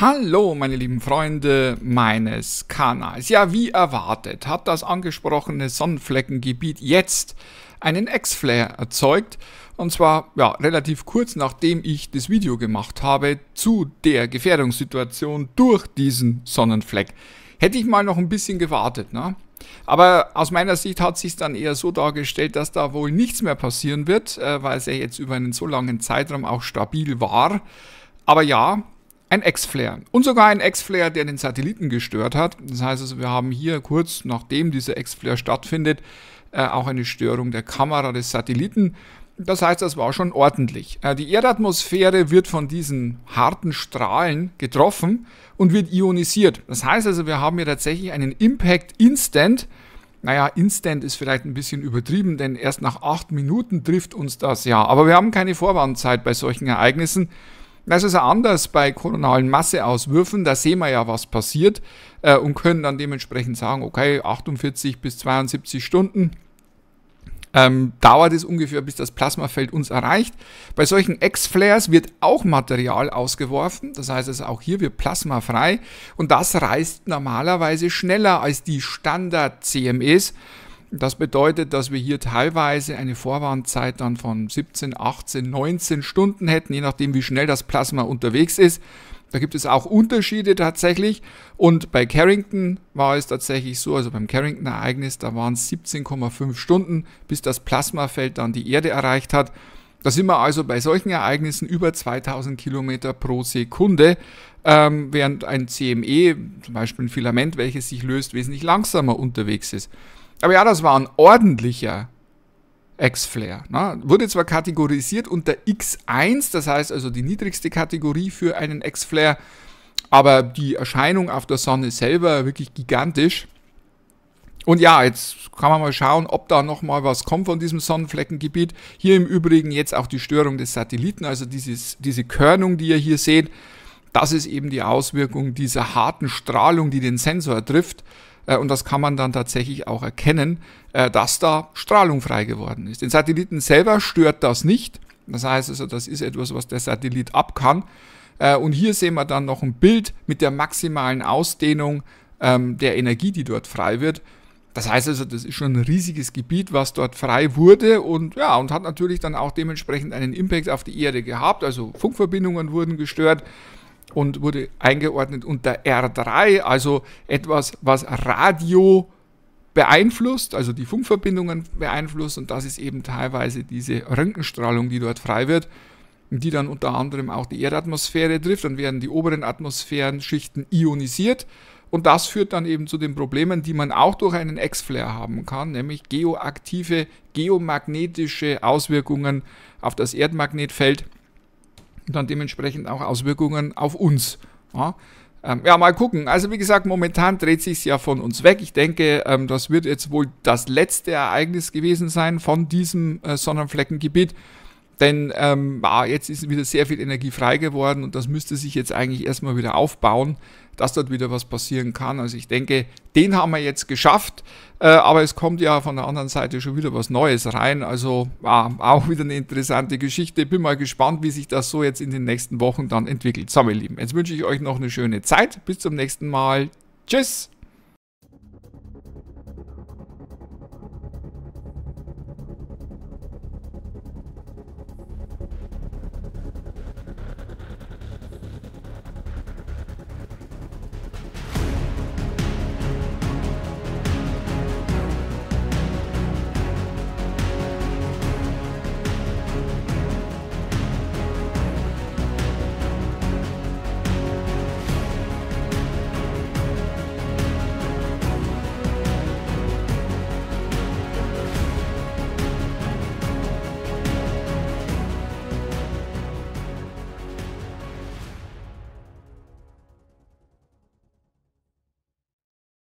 Hallo meine lieben Freunde meines Kanals. Ja, wie erwartet hat das angesprochene Sonnenfleckengebiet jetzt einen X-Flare erzeugt. Und zwar ja, relativ kurz nachdem ich das Video gemacht habe zu der Gefährdungssituation durch diesen Sonnenfleck. Hätte ich mal noch ein bisschen gewartet, ne? Aber aus meiner Sicht hat sich dann eher so dargestellt, dass da wohl nichts mehr passieren wird, äh, weil es ja jetzt über einen so langen Zeitraum auch stabil war. Aber ja, ein Ex-Flare. Und sogar ein Ex-Flare, der den Satelliten gestört hat. Das heißt also, wir haben hier kurz nachdem dieser Ex-Flare stattfindet, äh, auch eine Störung der Kamera des Satelliten. Das heißt, das war schon ordentlich. Äh, die Erdatmosphäre wird von diesen harten Strahlen getroffen und wird ionisiert. Das heißt also, wir haben hier tatsächlich einen Impact Instant. Naja, Instant ist vielleicht ein bisschen übertrieben, denn erst nach acht Minuten trifft uns das ja. Aber wir haben keine Vorwarnzeit bei solchen Ereignissen. Das ist anders bei koronalen Masseauswürfen, da sehen wir ja, was passiert äh, und können dann dementsprechend sagen, okay, 48 bis 72 Stunden ähm, dauert es ungefähr, bis das Plasmafeld uns erreicht. Bei solchen X-Flares wird auch Material ausgeworfen, das heißt also auch hier wird Plasma frei und das reißt normalerweise schneller als die Standard-CMEs. Das bedeutet, dass wir hier teilweise eine Vorwarnzeit dann von 17, 18, 19 Stunden hätten, je nachdem, wie schnell das Plasma unterwegs ist. Da gibt es auch Unterschiede tatsächlich. Und bei Carrington war es tatsächlich so, also beim Carrington-Ereignis, da waren es 17,5 Stunden, bis das Plasmafeld dann die Erde erreicht hat. Da sind wir also bei solchen Ereignissen über 2000 Kilometer pro Sekunde, ähm, während ein CME, zum Beispiel ein Filament, welches sich löst, wesentlich langsamer unterwegs ist. Aber ja, das war ein ordentlicher X-Flair. Ne? Wurde zwar kategorisiert unter X1, das heißt also die niedrigste Kategorie für einen X-Flair, aber die Erscheinung auf der Sonne selber wirklich gigantisch. Und ja, jetzt kann man mal schauen, ob da nochmal was kommt von diesem Sonnenfleckengebiet. Hier im Übrigen jetzt auch die Störung des Satelliten, also dieses, diese Körnung, die ihr hier seht, das ist eben die Auswirkung dieser harten Strahlung, die den Sensor trifft. Äh, und das kann man dann tatsächlich auch erkennen, äh, dass da Strahlung frei geworden ist. Den Satelliten selber stört das nicht. Das heißt also, das ist etwas, was der Satellit ab kann. Äh, und hier sehen wir dann noch ein Bild mit der maximalen Ausdehnung ähm, der Energie, die dort frei wird. Das heißt also, das ist schon ein riesiges Gebiet, was dort frei wurde und ja, und hat natürlich dann auch dementsprechend einen Impact auf die Erde gehabt. Also Funkverbindungen wurden gestört und wurde eingeordnet unter R3, also etwas, was Radio beeinflusst, also die Funkverbindungen beeinflusst und das ist eben teilweise diese Röntgenstrahlung, die dort frei wird, die dann unter anderem auch die Erdatmosphäre trifft, dann werden die oberen Atmosphärenschichten ionisiert und das führt dann eben zu den Problemen, die man auch durch einen X-Flare haben kann, nämlich geoaktive, geomagnetische Auswirkungen auf das Erdmagnetfeld und dann dementsprechend auch Auswirkungen auf uns. Ja. Ähm, ja, mal gucken. Also wie gesagt, momentan dreht sich ja von uns weg. Ich denke, ähm, das wird jetzt wohl das letzte Ereignis gewesen sein von diesem äh, Sonnenfleckengebiet. Denn ähm, ah, jetzt ist wieder sehr viel Energie frei geworden und das müsste sich jetzt eigentlich erstmal wieder aufbauen, dass dort wieder was passieren kann. Also ich denke, den haben wir jetzt geschafft, äh, aber es kommt ja von der anderen Seite schon wieder was Neues rein. Also ah, auch wieder eine interessante Geschichte. Bin mal gespannt, wie sich das so jetzt in den nächsten Wochen dann entwickelt. So, meine Lieben, jetzt wünsche ich euch noch eine schöne Zeit. Bis zum nächsten Mal. Tschüss!